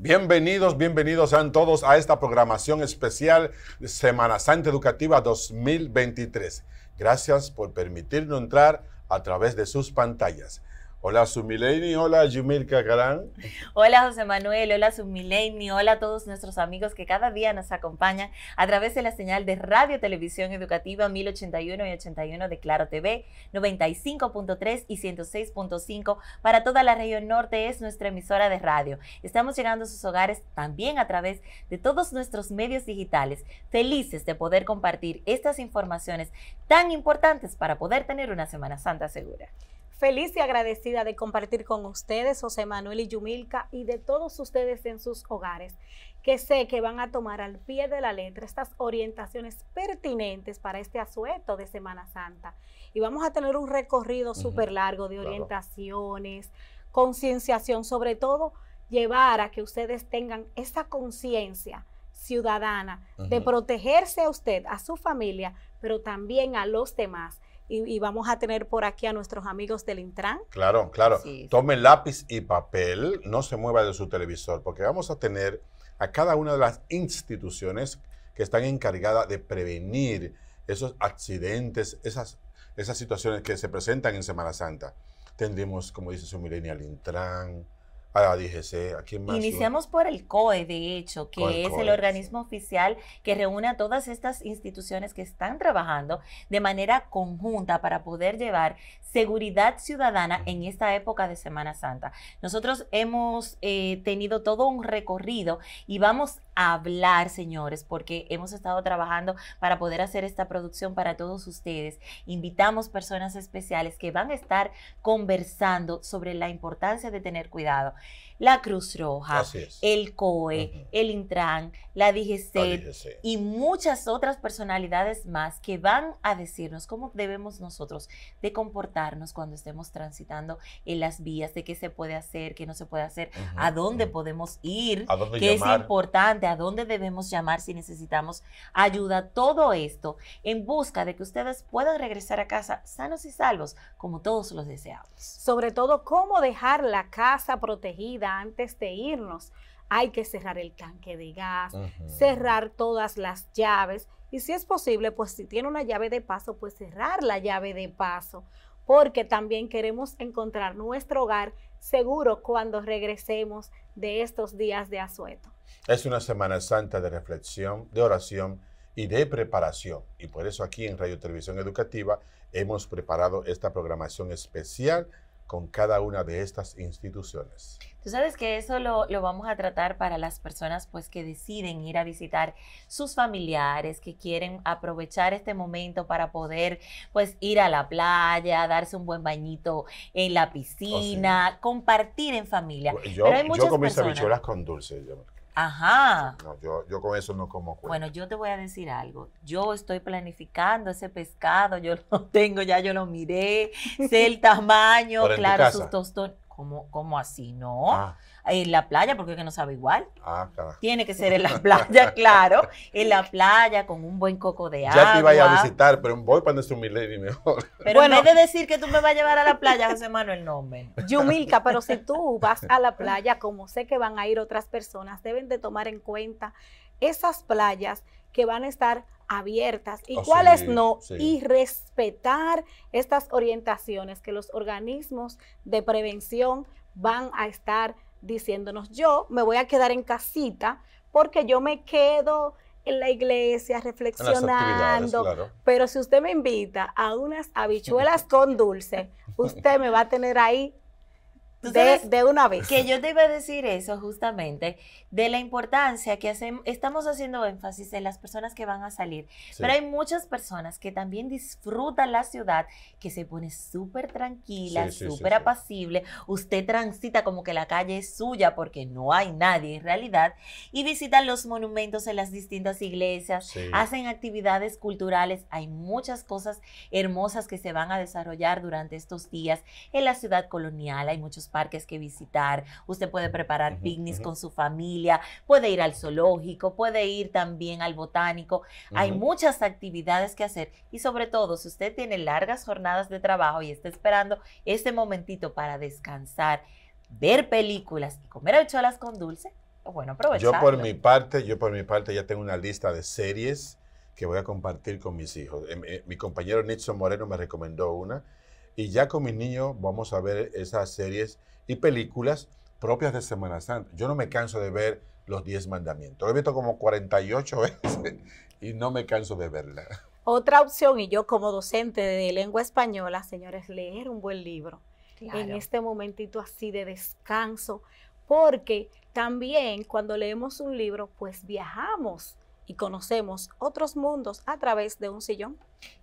Bienvenidos, bienvenidos sean todos a esta programación especial Semana Santa Educativa 2023. Gracias por permitirnos entrar a través de sus pantallas. Hola Sumileini, hola Yumil Cacarán. Hola José Manuel, hola Submilenio hola a todos nuestros amigos que cada día nos acompañan a través de la señal de Radio Televisión Educativa 1081 y 81 de Claro TV, 95.3 y 106.5 para toda la región norte es nuestra emisora de radio. Estamos llegando a sus hogares también a través de todos nuestros medios digitales. Felices de poder compartir estas informaciones tan importantes para poder tener una Semana Santa segura. Feliz y agradecida de compartir con ustedes, José Manuel y Yumilca, y de todos ustedes en sus hogares, que sé que van a tomar al pie de la letra estas orientaciones pertinentes para este asueto de Semana Santa. Y vamos a tener un recorrido súper largo de orientaciones, concienciación, sobre todo llevar a que ustedes tengan esa conciencia ciudadana de protegerse a usted, a su familia, pero también a los demás y, vamos a tener por aquí a nuestros amigos del Intran. Claro, claro. Tome lápiz y papel, no se mueva de su televisor, porque vamos a tener a cada una de las instituciones que están encargadas de prevenir esos accidentes, esas, esas situaciones que se presentan en Semana Santa. Tendremos, como dice su millennial, Intran, Ah, ah más? Iniciamos por el COE, de hecho, que es el organismo oficial que reúne a todas estas instituciones que están trabajando de manera conjunta para poder llevar seguridad ciudadana en esta época de Semana Santa. Nosotros hemos eh, tenido todo un recorrido y vamos hablar, señores, porque hemos estado trabajando para poder hacer esta producción para todos ustedes. Invitamos personas especiales que van a estar conversando sobre la importancia de tener cuidado. La Cruz Roja, el COE, el Intran, la DGC y muchas otras personalidades más que van a decirnos cómo debemos nosotros de comportarnos cuando estemos transitando en las vías, de qué se puede hacer, qué no se puede hacer, a dónde podemos ir, qué que es importante a dónde debemos llamar si necesitamos ayuda, todo esto en busca de que ustedes puedan regresar a casa sanos y salvos, como todos los deseados. Sobre todo, cómo dejar la casa protegida antes de irnos. Hay que cerrar el tanque de gas, cerrar todas las llaves y si es posible, pues si tiene una llave de paso, pues cerrar la llave de paso porque también queremos encontrar nuestro hogar seguro cuando regresemos de estos días de asueto. Es una Semana Santa de reflexión, de oración y de preparación. Y por eso aquí en Radio Televisión Educativa hemos preparado esta programación especial con cada una de estas instituciones. Tú sabes que eso lo, vamos a tratar para las personas pues que deciden ir a visitar sus familiares, que quieren aprovechar este momento para poder pues ir a la playa, darse un buen bañito en la oh, piscina, compartir en familia. Yo, Pero hay comí con dulces. Yo. Ajá. No, yo, yo con eso no como Bueno, yo te voy a decir algo. Yo estoy planificando ese pescado, yo lo tengo, ya yo lo miré, sé el tamaño, claro, sus tostones. ¿Cómo, así? No, ah. en la playa, porque es que no sabe igual. Ah, claro. Tiene que ser en la playa, claro. En la playa, con un buen coco de agua. Ya te iba a visitar, pero voy para nuestro Milady mejor. Pero bueno, en vez de decir que tú me vas a llevar a la playa, José Manuel, no, nombre. Yumilka, pero si tú vas a la playa, como sé que van a ir otras personas, deben de tomar en cuenta esas playas que van a estar abiertas y oh, cuáles no, y respetar estas orientaciones que los organismos de prevención van a estar diciéndonos. Yo me voy a quedar en casita porque yo me quedo en la iglesia reflexionando, pero si usted me invita a unas habichuelas con dulce, usted me va a tener ahí de, de, una vez. Que yo te iba a decir eso justamente, de la importancia que hacemos, estamos haciendo énfasis en las personas que van a salir, pero hay muchas personas que también disfrutan la ciudad, que se pone súper tranquila, súper apacible, usted transita como que la calle es suya porque no hay nadie en realidad, y visitan los monumentos en las distintas iglesias, hacen actividades culturales, hay muchas cosas hermosas que se van a desarrollar durante estos días en la ciudad colonial, hay muchos parques que visitar, usted puede preparar uh con su familia, puede ir al zoológico, puede ir también al botánico. Hay muchas actividades que hacer y sobre todo si usted tiene largas jornadas de trabajo y está esperando ese momentito para descansar, ver películas y comer alcholas con dulce, bueno, aprovechar. Yo por mi parte, yo por mi parte ya tengo una lista de series que voy a compartir con mis hijos. Eh, mi compañero Nixon Moreno me recomendó una y ya con mi niño vamos a ver esas series y películas propias de Semana Santa. Yo no me canso de ver los Diez mandamientos. he visto como 48 veces y no me canso de verla. Otra opción, y yo como docente de lengua española, señores, leer un buen libro. En este momentito así de descanso, porque también cuando leemos un libro, pues viajamos y conocemos otros mundos a través de un sillón.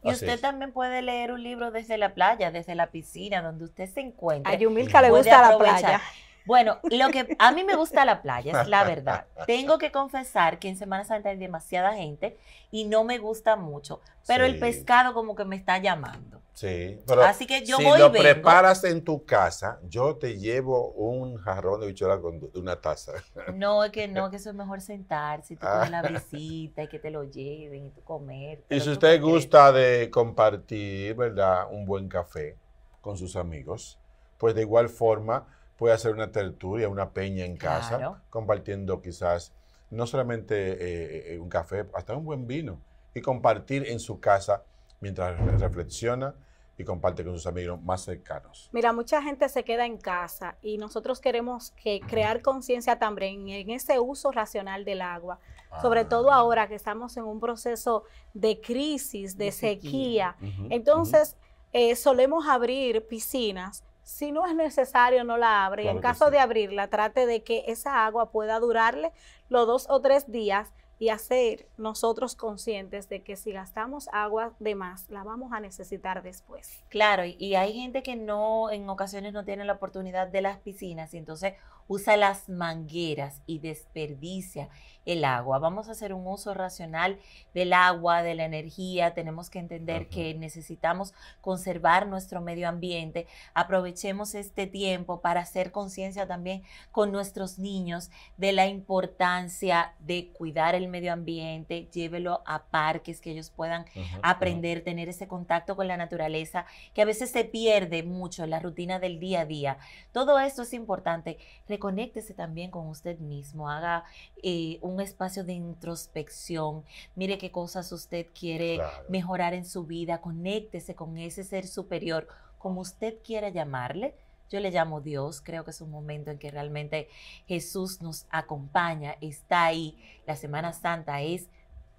Y usted también puede leer un libro desde la playa, desde la piscina, donde usted se encuentra. A Yumilka le gusta la playa. Bueno, lo que a mí me gusta la playa, es la verdad. Tengo que confesar que en Semana Santa hay demasiada gente y no me gusta mucho, pero el pescado como que me está llamando. Sí, pero así que yo si lo preparas en tu casa, yo te llevo un jarrón de bichuela con una taza. No, es que no, que eso es mejor sentarse, tú la visita ah. y que te lo lleven y tú comer. Y si usted gusta de compartir, ¿verdad? Un buen café con sus amigos, pues de igual forma puede hacer una tertulia, una peña en casa, compartiendo quizás no solamente eh, eh, un café, hasta un buen vino, y compartir en su casa mientras reflexiona y comparte con sus amigos más cercanos. Mira, mucha gente se queda en casa y nosotros queremos que crear conciencia también en ese uso racional del agua, sobre ah. todo ahora que estamos en un proceso de crisis, de, sequía. Entonces, eh, solemos abrir piscinas si no es necesario, no la abre. y en caso de abrirla, trate de que esa agua pueda durarle los dos o tres días y hacer nosotros conscientes de que si gastamos agua de más, la vamos a necesitar después. Claro, y hay gente que no, en ocasiones no tiene la oportunidad de las piscinas y entonces usa las mangueras y desperdicia el agua. Vamos a hacer un uso racional del agua, de la energía, tenemos que entender que necesitamos conservar nuestro medio ambiente, aprovechemos este tiempo para hacer conciencia también con nuestros niños de la importancia de cuidar el medio ambiente, llévelo a parques que ellos puedan aprender, tener ese contacto con la naturaleza, que a veces se pierde mucho en la rutina del día a día. Todo esto es importante. Reconéctese también con usted mismo, haga eh, un espacio de introspección, mire qué cosas usted quiere mejorar en su vida, conéctese con ese ser superior, como usted quiera llamarle yo le llamo Dios, creo que es un momento en que realmente Jesús nos acompaña, está ahí. La Semana Santa es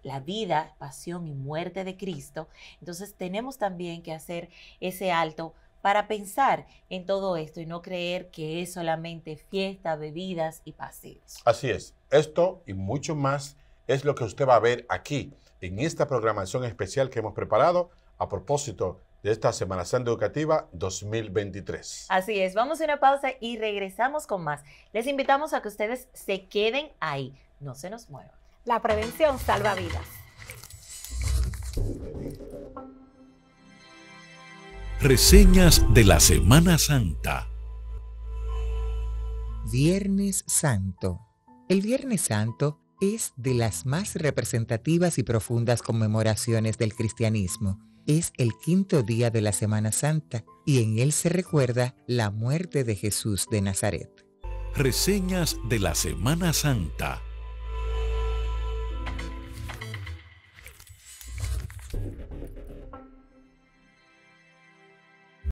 la vida, pasión y muerte de Cristo. Entonces tenemos también que hacer ese alto para pensar en todo esto y no creer que es solamente fiesta, bebidas y paseos. Así es, esto y mucho más es lo que usted va a ver aquí, en esta programación especial que hemos preparado a propósito de esta Semana Santa Educativa 2023. Así es, vamos a una pausa y regresamos con más. Les invitamos a que ustedes se queden ahí, no se nos muevan. La prevención salva vidas. Reseñas de la Semana Santa. Viernes Santo. El Viernes Santo es de las más representativas y profundas conmemoraciones del cristianismo es el quinto día de la Semana Santa y en él se recuerda la muerte de Jesús de Nazaret. Reseñas de la Semana Santa